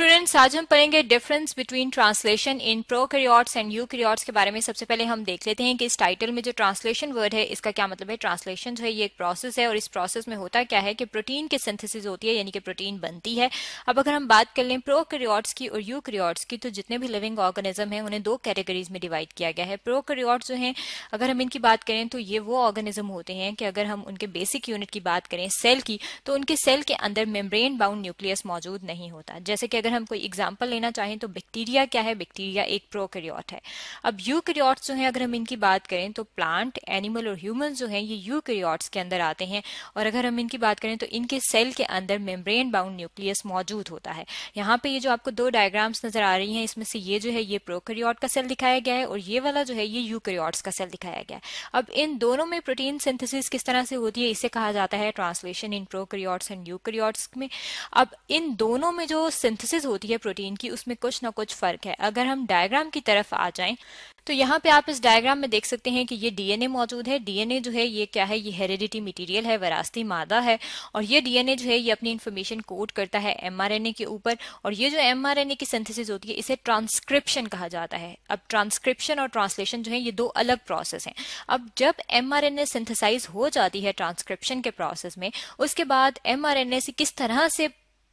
students आज हम पढ़ेंगे difference between translation in prokaryotes and eukaryotes के बारे में सबसे पहले हम देख लेते हैं कि इस टाइटल में जो ट्रांसलेशन वर्ड है इसका क्या मतलब है ट्रांसलेशन जो है ये एक प्रोसेस है और इस प्रोसेस में होता क्या है कि प्रोटीन की सिंथेसिस होती है यानी कि प्रोटीन बनती है अब अगर हम बात कर लें प्रोकैरियोट्स की और यूकैरियोट्स की तो जितने भी लिविंग ऑर्गेनिज्म है उन्हें दो कैटेगरीज में डिवाइड किया गया है प्रोकैरियोट्स जो हैं अगर हम इनकी बात करें तो ये वो ऑर्गेनिज्म होते हैं कि अगर हम उनके बेसिक यूनिट की बात करें सेल की तो उनके सेल के अंदर मेम्ब्रेन बाउंड न्यूक्लियस मौजूद नहीं होता जैसे कि अगर अगर हम कोई एग्जाम्पल लेना चाहें तो बैक्टीरिया क्या है बैक्टीरिया एक प्रोकैरियोट है अब यूकैरियोट्स जो हैं अगर हम इनकी बात करें तो प्लांट एनिमल और ह्यूमन जो हैं ये यूकैरियोट्स के अंदर आते हैं और अगर हम इनकी बात करें तो इनके सेल के अंदर मेम्ब्रेन बाउंड न्यूक्लियस मौजूद होता है यहाँ पे ये जो आपको दो डायग्राम्स नजर आ रही है इसमें से ये जो है ये प्रोकैरियोट का सेल दिखाया गया है और ये वाला जो है ये यूकैरियोट्स का सेल दिखाया गया है अब इन दोनों में प्रोटीन सिंथेसिस किस तरह से होती है इसे कहा जाता है translation in prokaryotes and eukaryotes में अब इन दोनों में जो सिंथेसिस डिफरेंसेस होती है प्रोटीन की उसमें कुछ ना कुछ फर्क है अगर हम डायग्राम की तरफ आ जाएं तो यहाँ पे आप इस डायग्राम में देख सकते हैं कि ये डीएनए मौजूद है डीएनए जो है ये क्या है ये हेरिडिटी मटेरियल है वरासती मादा है और ये डीएनए जो है ये अपनी इन्फॉर्मेशन कोड करता है एमआरएनए के ऊपर और ये जो एमआरएनए की सिंथेसिस होती है इसे ट्रांसक्रिप्शन कहा जाता है अब ट्रांसक्रिप्शन और ट्रांसलेशन जो है ये दो अलग प्रोसेस हैं अब जब एम सिंथेसाइज हो जाती है ट्रांसक्रिप्शन के प्रोसेस में उसके बाद एम से किस तरह से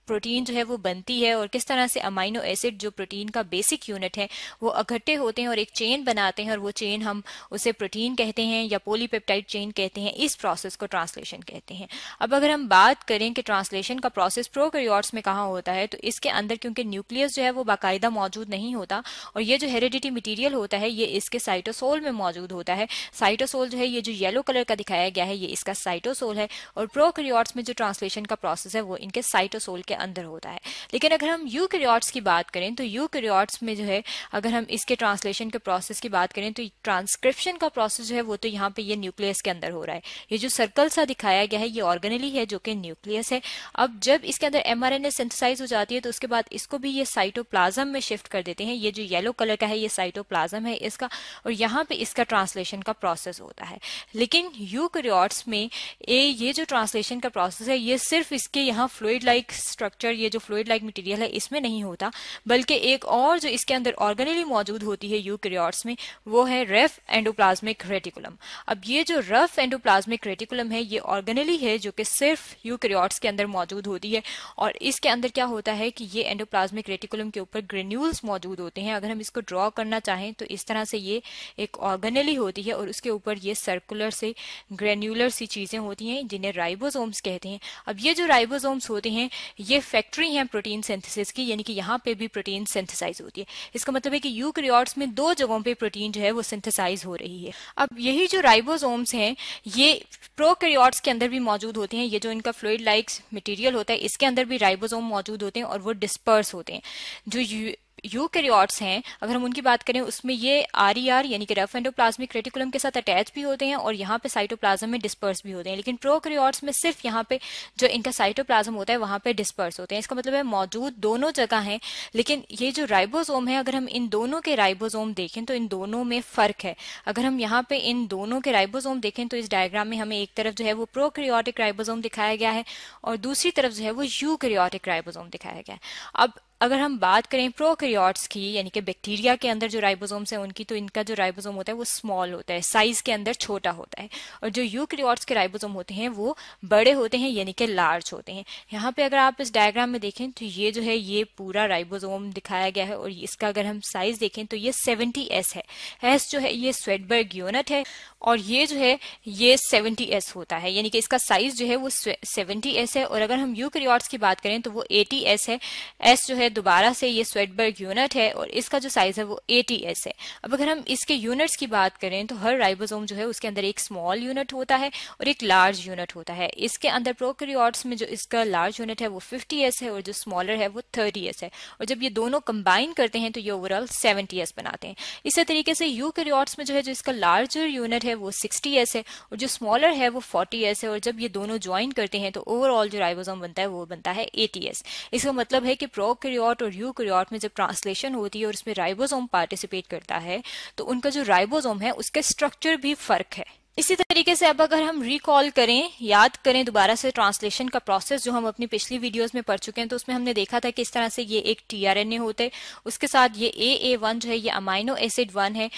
प्रोटीन जो है वो बनती है और किस तरह से अमाइनो एसिड जो प्रोटीन का बेसिक यूनिट है वो इकट्ठे होते हैं और एक चेन बनाते हैं और वो चेन हम उसे प्रोटीन कहते हैं या पोलीपेप्टाइड चेन कहते हैं इस प्रोसेस को ट्रांसलेशन कहते हैं अब अगर हम बात करें कि ट्रांसलेशन का प्रोसेस प्रोकैरियोट्स में कहाँ होता है तो इसके अंदर क्योंकि न्यूक्लियस जो है वो बाकायदा मौजूद नहीं होता और ये जो हेरिडिटी मटीरियल होता है ये इसके साइटोसोल में मौजूद होता है साइटोसोल जो है ये जो येलो कलर का दिखाया गया है ये इसका साइटोसोल है और प्रोकैरियोट्स में जो ट्रांसलेशन का प्रोसेस है वो इनके साइटोसोल के अंदर होता है लेकिन अगर हम यू की बात करें तो यू में जो है अगर हम इसके ट्रांसलेशन के प्रोसेस की बात करें तो ट्रांसक्रिप्शन का प्रोसेस जो है वो तो यहाँ पे ये न्यूक्लियस के अंदर हो रहा है ये जो सर्कल सा दिखाया गया है ये ऑर्गेनली है जो कि न्यूक्लियस है अब जब इसके अंदर एमआरएनए सिंथेसाइज हो जाती है तो उसके बाद इसको भी ये साइटोप्लाज्म में शिफ्ट कर देते हैं ये जो येलो कलर का है ये साइटोप्लाज्म है इसका और यहाँ पे इसका ट्रांसलेशन का प्रोसेस होता है लेकिन यू में ए ये जो ट्रांसलेशन का प्रोसेस है ये सिर्फ इसके यहाँ फ्लूड लाइक -like स्ट्रक्चर ये जो फ्लूड लाइक मटेरियल है इसमें नहीं होता बल्कि एक और जो इसके अंदर ऑर्गेनली मौजूद होती है यूक्रियॉर्ट्स में वो है रेफ एंडोप्लाज्मिक रेटिकुलम अब ये जो रफ एंडोप्लाज्मिक रेटिकुलम है ये ऑर्गेनली है जो कि सिर्फ यूक्रियॉर्ट्स के अंदर मौजूद होती है और इसके अंदर क्या होता है कि ये एंडोप्लाज्मिक रेटिकुलम के ऊपर ग्रेन्यूल्स मौजूद होते हैं अगर हम इसको ड्रॉ करना चाहें तो इस तरह से ये एक ऑर्गेनली होती है और उसके ऊपर ये सर्कुलर से ग्रेन्यूलर सी चीज़ें होती हैं जिन्हें राइबोसोम्स कहते हैं अब ये जो राइबोसोम्स होते हैं ये ये फैक्ट्री है प्रोटीन सिंथेसिस की यानी कि यहाँ पे भी प्रोटीन सिंथेसाइज होती है इसका मतलब है कि यूक्रियोट्स में दो जगहों पे प्रोटीन जो है वो सिंथेसाइज हो रही है अब यही जो राइबोसोम्स हैं ये प्रोकैरियोट्स के अंदर भी मौजूद होते हैं ये जो इनका फ्लूड लाइक मटीरियल होता है इसके अंदर भी राइबोसोम मौजूद होते हैं और वो डिस्पर्स होते हैं जो यूकैरियोट्स हैं अगर हम उनकी बात करें उसमें ये आर ई आर यानी कि रफ एंडोप्लाज्मिक रेटिकुलम के साथ अटैच भी होते हैं और यहाँ पे साइटोप्लाज्म में डिस्पर्स भी होते हैं लेकिन प्रोकैरियोट्स में सिर्फ यहाँ पे जो इनका साइटोप्लाज्म होता है वहाँ पे डिस्पर्स होते हैं इसका मतलब है मौजूद दोनों जगह हैं लेकिन ये जो राइबोसोम है अगर हम इन दोनों के राइबोसोम देखें तो इन दोनों में फर्क है अगर हम यहाँ पे इन दोनों के राइबोसोम देखें तो इस डायग्राम में हमें एक तरफ जो है वो प्रोकैरियोटिक राइबोसोम दिखाया गया है और दूसरी तरफ जो है वो यूकैरियोटिक राइबोसोम दिखाया गया है अब अगर हम बात करें प्रोकैरियोट्स की यानी कि बैक्टीरिया के अंदर जो राइबोसोम्स हैं उनकी तो इनका जो राइबोसोम होता है वो स्मॉल होता है साइज के अंदर छोटा होता है और जो यूक्रियोट्स के राइबोसोम होते हैं वो बड़े होते हैं यानी कि लार्ज होते हैं यहाँ पे अगर आप इस डायग्राम में देखें तो ये जो है ये पूरा राइबोजोम दिखाया गया है और इसका अगर हम साइज देखें तो ये सेवेंटी है एस जो है ये स्वेटबर्ग यूनिट है और ये जो है ये 70s होता है यानी कि इसका साइज जो है वो 70s है और अगर हम यूक्रियोट्स की बात करें तो वो 80s है एस जो है दोबारा से ये स्वेटबर्ग यूनिट है और इसका जो साइज है वो 80s है अब अगर हम इसके यूनिट्स की बात करें तो हर राइबोसोम जो है उसके अंदर एक स्मॉल यूनिट होता है और एक लार्ज यूनिट होता है इसके अंदर प्रोक्रियोट्स में जो इसका लार्ज यूनिट है वो एस है और जो स्मॉलर है वो एस है और जब ये दोनों कंबाइन करते हैं तो ये ओवरऑल एस बनाते हैं इसी तरीके से क्रियॉर्ड्स में जो है जो इसका लार्जर यूनिट है वो सिक्सटी एस है और जो स्मॉलर है वो फोर्टी एस है और जब ये दोनों ज्वाइन करते हैं तो ओवरऑल जो राइबोसोम बनता है वो बनता है एटी एस इसका मतलब है कि प्रोकैरियोट और यूकैरियोट में जब ट्रांसलेशन होती है और उसमें राइबोसोम पार्टिसिपेट करता है तो उनका जो राइबोसोम है उसके स्ट्रक्चर भी फर्क है इसी तरीके से अब अगर हम रिकॉल करें याद करें दोबारा से ट्रांसलेशन का प्रोसेस जो हम अपनी पिछली वीडियोस में पढ़ चुके हैं तो उसमें हमने देखा था कि इस तरह से ये एक टीआरएनए होते उसके साथ ये ए ए वन जो है ये अमाइनो एसिड वन है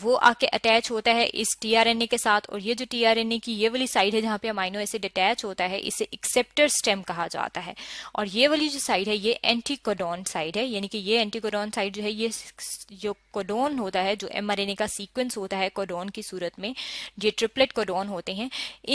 वो आके अटैच होता है इस टीआरएनए के साथ और ये जो टीआरएनए की ये वाली साइड है जहाँ पे अमाइनो एसिड अटैच होता है इसे एक्सेप्टर स्टेम कहा जाता है और ये वाली जो साइड है ये एंटीकोडोन साइड है यानी कि ये एंटीकोडोन साइड जो है ये जो कोडोन होता है जो एमआरएनए का सीक्वेंस होता है कोडोन की सूरत में ये ट्रिपलेट कोडोन होते हैं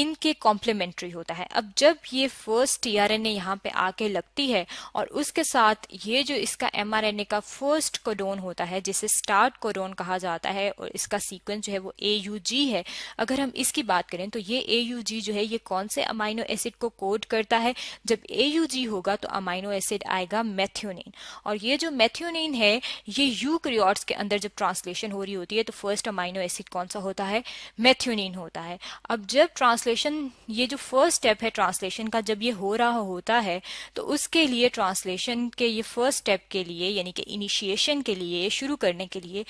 इनके कॉम्प्लीमेंट्री होता है अब जब ये first T R N A यहाँ पे आके लगती है और उसके साथ ये जो इसका ए का फर्स्ट कोडोन होता है जिसे स्टार्ट कोडोन कहा जाता है और इसका सीक्वेंस जो है वो ए यू जी है अगर हम इसकी बात करें तो ये ए यू जी जो है ये कौन से अमाइनो एसिड को कोड करता है जब ए यू जी होगा तो अमाइनो एसिड आएगा मैथ्योनिन और ये जो मैथ्योनिन है ये यू यूक्रियोट्स के अंदर जब ट्रांसलेशन हो रही होती है तो फर्स्ट अमाइनो एसिड कौन सा होता है मैथ्योनिन होता है अब जब ट्रांसलेशन ये जो फर्स्ट स्टेप है ट्रांसलेशन का जब ये हो रहा होता है तो उसके लिए ट्रांसलेशन के ये फर्स्ट स्टेप के लिए यानी कि इनिशिएशन के लिए शुरू करने के लिए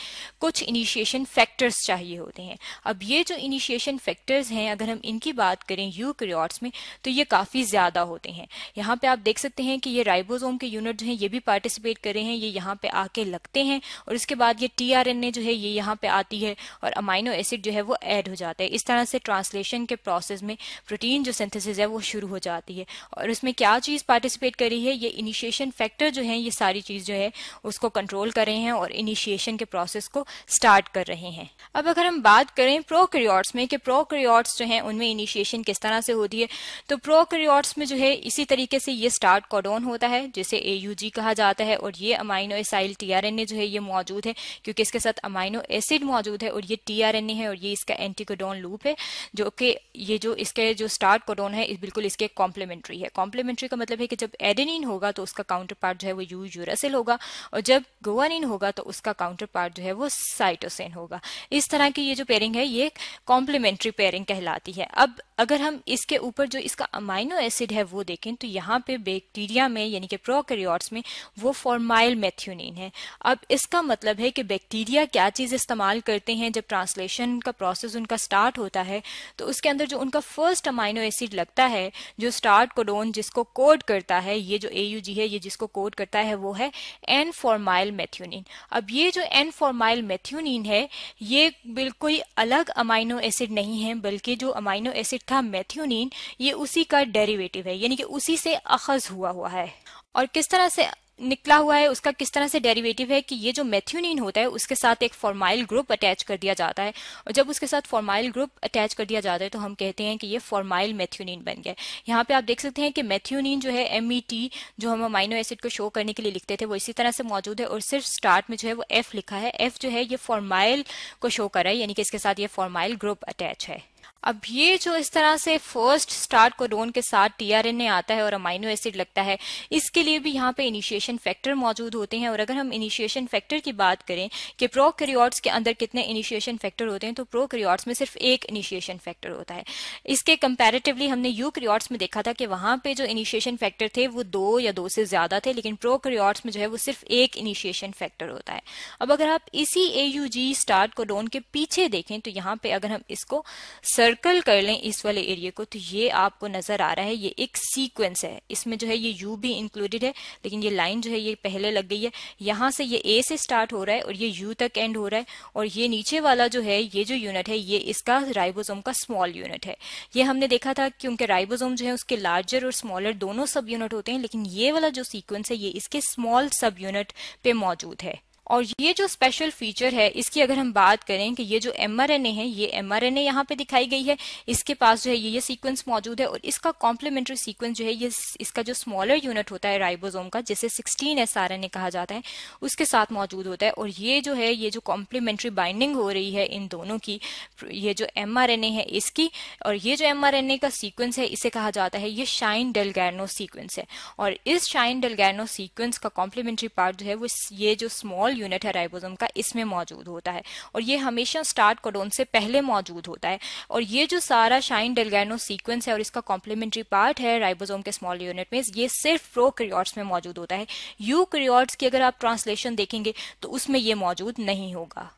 कुछ इनिशिएशन फैक्टर्स चाहिए होते हैं अब ये जो इनिशिएशन फैक्टर्स हैं अगर हम इनकी बात करें यूक्रियोट्स में तो ये काफ़ी ज़्यादा होते हैं यहाँ पे आप देख सकते हैं कि ये राइबोसोम के यूनिट जो हैं ये भी पार्टिसिपेट कर रहे हैं ये यहाँ पे आके लगते हैं और इसके बाद ये टी जो है ये यहाँ पे आती है और अमाइनो एसिड जो है वो एड हो जाता है इस तरह से ट्रांसलेशन के प्रोसेस में प्रोटीन जो सिंथेसिस है वो शुरू हो जाती है और इसमें क्या चीज़ पार्टिसिपेट करी है ये इनिशिएशन फैक्टर जो है ये सारी चीज़ जो है उसको कंट्रोल कर रहे हैं और इनिशिएशन के प्रोसेस को स्टार्ट कर रहे हैं रहे हैं अब अगर हम बात करें प्रोकैरियोट्स में कि प्रोकैरियोट्स जो हैं उनमें इनिशिएशन किस तरह से होती है तो प्रोकैरियोट्स में जो है इसी तरीके से ये स्टार्ट कॉडोन होता है जिसे ए कहा जाता है और ये अमाइनो एसाइल टी जो है ये मौजूद है क्योंकि इसके साथ अमाइनो एसिड मौजूद है और ये टी है और ये इसका एंटीकोडोन लूप है जो कि ये जो इसके जो स्टार्ट कॉडोन है बिल्कुल इसके कॉम्प्लीमेंट्री है कॉम्प्लीमेंट्री का मतलब है कि जब एडेनिन होगा तो उसका काउंटर पार्ट जो है वो यू यूरासिल होगा और जब गोवानिन होगा तो उसका काउंटर पार्ट जो है वो साइटोसिन होगा होगा इस तरह की ये जो पेयरिंग है ये कॉम्प्लीमेंट्री पेयरिंग कहलाती है अब अगर हम इसके ऊपर जो इसका अमाइनो एसिड है वो देखें तो यहाँ पे बैक्टीरिया में यानी कि प्रोकैरियोट्स में वो फॉर्माइल मैथ्यूनिन है अब इसका मतलब है कि बैक्टीरिया क्या चीज़ इस्तेमाल करते हैं जब ट्रांसलेशन का प्रोसेस उनका स्टार्ट होता है तो उसके अंदर जो उनका फर्स्ट अमाइनो एसिड लगता है जो स्टार्ट कोडोन जिसको कोड करता है ये जो ए है ये जिसको कोड करता है वो है एन फॉर्माइल मैथ्यूनिन अब ये जो एन फॉर्माइल मैथ्यूनिन है ये बिल्कुल अलग अमाइनो एसिड नहीं है बल्कि जो अमाइनो एसिड था मैथ्यूनिन ये उसी का डेरिवेटिव है यानी कि उसी से अखज हुआ हुआ है और किस तरह से निकला हुआ है उसका किस तरह से डेरिवेटिव है कि ये जो मेथ्यूनिन होता है उसके साथ एक फॉर्माइल ग्रुप अटैच कर दिया जाता है और जब उसके साथ फॉर्माइल ग्रुप अटैच कर दिया जाता है तो हम कहते हैं कि ये फॉर्माइल मेथ्यूनिन बन गया यहाँ पे आप देख सकते हैं कि मेथ्यूनिन जो है एम e जो हम अमाइनो एसिड को शो करने के लिए लिखते थे वो इसी तरह से मौजूद है और सिर्फ स्टार्ट में जो है वो एफ लिखा है एफ जो है ये फॉर्माइल को शो कर रहा है यानी कि इसके साथ ये फॉर्माइल ग्रुप अटैच है अब ये जो इस तरह से फर्स्ट स्टार्ट कोडोन के साथ टीआरएनए आता है और अमाइनो एसिड लगता है इसके लिए भी यहाँ पे इनिशिएशन फैक्टर मौजूद होते हैं और अगर हम इनिशिएशन फैक्टर की बात करें कि प्रोकैरियोट्स के अंदर कितने इनिशिएशन फैक्टर होते हैं तो प्रोकैरियोट्स में सिर्फ एक इनिशिएशन फैक्टर होता है इसके कंपेरेटिवली हमने यू में देखा था कि वहां पर जो इनिशिएशन फैक्टर थे वो दो या दो से ज्यादा थे लेकिन प्रो में जो है वो सिर्फ एक इनिशिएशन फैक्टर होता है अब अगर आप इसी ए स्टार्ट कोडोन के पीछे देखें तो यहाँ पे अगर हम इसको सर सर्कल कर लें इस वाले एरिए को तो ये आपको नजर आ रहा है ये एक सीक्वेंस है इसमें जो है ये यू भी इंक्लूडेड है लेकिन ये लाइन जो है ये पहले लग गई है यहां से ये ए से स्टार्ट हो रहा है और ये यू तक एंड हो रहा है और ये नीचे वाला जो है ये जो यूनिट है ये इसका राइबोसोम का स्मॉल यूनिट है ये हमने देखा था क्योंकि राइबोसोम जो है उसके लार्जर और स्मॉलर दोनों सब यूनिट होते हैं लेकिन ये वाला जो सीक्वेंस है ये इसके स्मॉल सब यूनिट पे मौजूद है और ये जो स्पेशल फीचर है इसकी अगर हम बात करें कि ये जो एम आर एन ए है ये एम आर एन ए यहाँ पे दिखाई गई है इसके पास जो है ये ये सीक्वेंस मौजूद है और इसका कॉम्प्लीमेंट्री सीक्वेंस जो है ये इसका जो स्मॉलर यूनिट होता है राइबोसोम का जिसे 16 एस आर एन ए कहा जाता है उसके साथ मौजूद होता है और ये जो है ये जो कॉम्प्लीमेंट्री बाइंडिंग हो रही है इन दोनों की ये जो एम आर एन ए है इसकी और ये जो एम आर एन ए का सीक्वेंस है इसे कहा जाता है ये शाइन डेलगैरनो सीक्वेंस है और इस शाइन डेलगैरनो सीक्वेंस का कॉम्प्लीमेंट्री पार्ट जो है वो ये जो स्मॉल सिंगल यूनिट है राइबोसोम का इसमें मौजूद होता है और ये हमेशा स्टार्ट कोडोन से पहले मौजूद होता है और ये जो सारा शाइन डेलगैनो सीक्वेंस है और इसका कॉम्प्लीमेंट्री पार्ट है राइबोसोम के स्मॉल यूनिट में ये सिर्फ प्रोक्रियोट्स में मौजूद होता है यूक्रियोट्स की अगर आप ट्रांसलेशन देखेंगे तो उसमें ये मौजूद नहीं होगा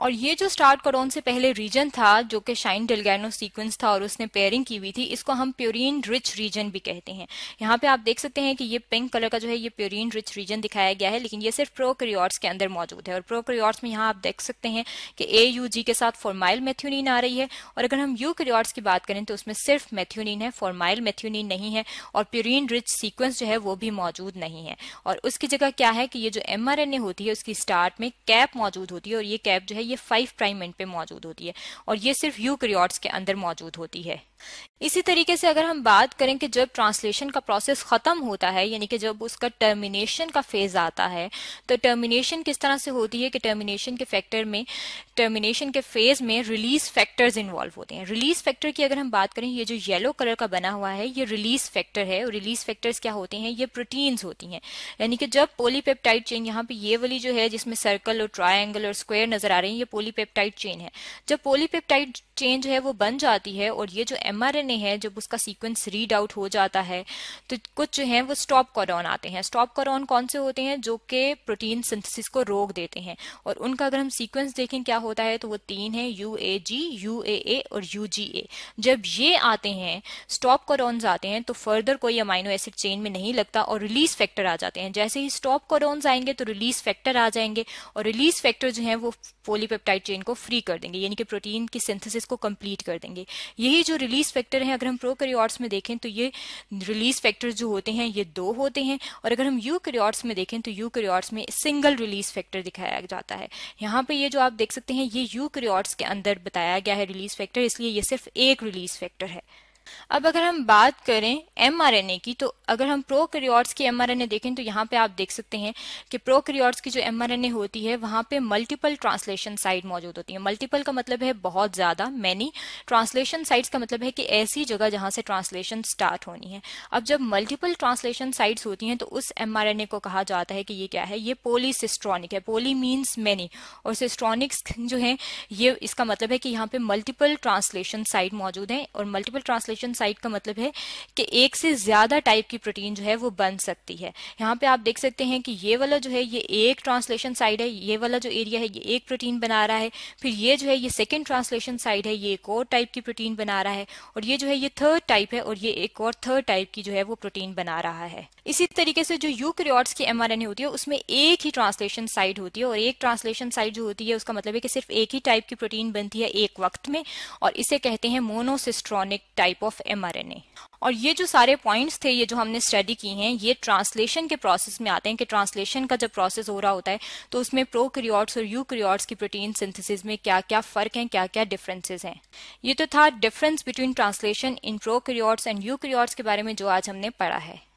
और ये जो स्टार्ट कोडोन से पहले रीजन था जो कि शाइन डेलगैनो सीक्वेंस था और उसने पेयरिंग की हुई थी इसको हम प्योरिन रिच रीजन भी कहते हैं यहाँ पे आप देख सकते हैं कि ये पिंक कलर का जो है ये प्योरिन रिच रीजन दिखाया गया है लेकिन ये सिर्फ प्रोक्रियॉर्ट्स के अंदर मौजूद है और प्रोक्रियॉर्ट्स में यहाँ आप देख सकते हैं कि ए यू जी के साथ फॉर्माइल मेथ्यूनिन आ रही है और अगर हम यू की बात करें तो उसमें सिर्फ मेथ्यूनिन है फॉर्माइल मेथ्यूनिन नहीं है और प्योरिन रिच सीक्वेंस जो है वो भी मौजूद नहीं है और उसकी जगह क्या है कि ये जो एम होती है उसकी स्टार्ट में कैप मौजूद होती है और ये कैप जो है ये फाइव प्राइम एंड पे मौजूद होती है और ये सिर्फ यूक्रियोट्स के अंदर मौजूद होती है इसी तरीके से अगर हम बात करें कि जब ट्रांसलेशन का प्रोसेस खत्म होता है यानी कि जब उसका टर्मिनेशन का फेज आता है तो टर्मिनेशन किस तरह से होती है कि टर्मिनेशन के फैक्टर में टर्मिनेशन के फेज में रिलीज फैक्टर्स इन्वॉल्व होते हैं रिलीज फैक्टर की अगर हम बात करें ये जो येलो कलर का बना हुआ है ये रिलीज फैक्टर है और रिलीज फैक्टर्स क्या होते हैं ये प्रोटीन्स होती हैं यानी कि जब पोलीपेप्टाइड चेन यहाँ पे ये वाली जो है जिसमें सर्कल और ट्राइंगल और स्क्वायर नजर आ रही है ये पोलीपेप्टाइड चेन है जब पोलीपेप्टाइड चेन जो है वो बन जाती है और ये जो एम है जब उसका सीक्वेंस रीड आउट हो जाता है तो कुछ जो है वो स्टॉप कॉरॉन आते हैं स्टॉप कॉरॉन कौन से होते हैं जो कि प्रोटीन सिंथेसिस को रोक देते हैं और उनका अगर हम सीक्वेंस देखें क्या होता है तो वो तीन है U A ji U A ए और यू जी ए जब ये आते हैं स्टॉप कॉरॉन्स आते हैं तो फर्दर कोई अमाइनो एसिड चेन में नहीं लगता और रिलीज फैक्टर आ जाते हैं जैसे ही स्टॉप कॉरॉन्स आएंगे तो रिलीज फैक्टर आ जाएंगे और रिलीज फैक्टर जो है वो पोलिप पेप्टाइड चेन को फ्री कर देंगे यानी कि प्रोटीन की सिंथेसिस को कंप्लीट कर देंगे यही जो रिलीज फैक्टर हैं अगर हम प्रोकैरियोट्स में देखें तो ये रिलीज फैक्टर्स जो होते हैं ये दो होते हैं और अगर हम यूकैरियोट्स में देखें तो यूकैरियोट्स में सिंगल रिलीज फैक्टर दिखाया जाता है यहाँ पर ये जो आप देख सकते हैं ये यू के अंदर बताया गया है रिलीज फैक्टर इसलिए ये सिर्फ एक रिलीज फैक्टर है अब अगर हम बात करें एमआरएनए की तो अगर हम प्रोकैरियोट्स की एमआरएनए देखें तो यहाँ पे आप देख सकते हैं कि प्रोकैरियोट्स की जो एमआरएनए होती है वहां पे मल्टीपल ट्रांसलेशन साइट मौजूद होती है मल्टीपल का मतलब है बहुत ज़्यादा मैनी ट्रांसलेशन साइट्स का मतलब है कि ऐसी जगह जहां से ट्रांसलेशन स्टार्ट होनी है अब जब मल्टीपल ट्रांसलेशन साइट्स होती हैं तो उस एम को कहा जाता है कि ये क्या है ये पोलीसिस्ट्रॉनिक है पोली मीन्स मैनी और सिस्ट्रॉनिक्स जो है ये इसका मतलब है कि यहाँ पे मल्टीपल ट्रांसलेशन साइट मौजूद है और मल्टीपल ट्रांसलेशन म्यूटेशन साइट का मतलब है कि एक से ज्यादा टाइप की प्रोटीन जो है वो बन सकती है यहाँ पे आप देख सकते हैं कि ये वाला जो है ये एक ट्रांसलेशन साइड है ये वाला जो एरिया है ये एक प्रोटीन बना रहा है फिर ये जो है ये सेकेंड ट्रांसलेशन साइड है ये एक और टाइप की प्रोटीन बना रहा है और ये जो है ये थर्ड टाइप है और ये एक और थर्ड टाइप की जो है वो प्रोटीन बना रहा है इसी तरीके से जो यूक्रियोट्स की एम होती है उसमें एक ही ट्रांसलेशन साइड होती है और एक ट्रांसलेशन साइड जो होती है उसका मतलब है कि सिर्फ एक ही टाइप की प्रोटीन बनती है एक वक्त में और इसे कहते हैं monocistronic type of of a और ये जो सारे पॉइंट्स थे ये जो हमने स्टडी की हैं ये ट्रांसलेशन के प्रोसेस में आते हैं कि ट्रांसलेशन का जब प्रोसेस हो रहा होता है तो उसमें प्रो क्रियॉर्ड्स और यू क्रियॉर्ड्स की प्रोटीन सिंथेसिस में क्या क्या फर्क हैं क्या क्या डिफरेंसेस हैं ये तो था difference between translation in prokaryotes and eukaryotes के बारे में जो आज हमने पढ़ा है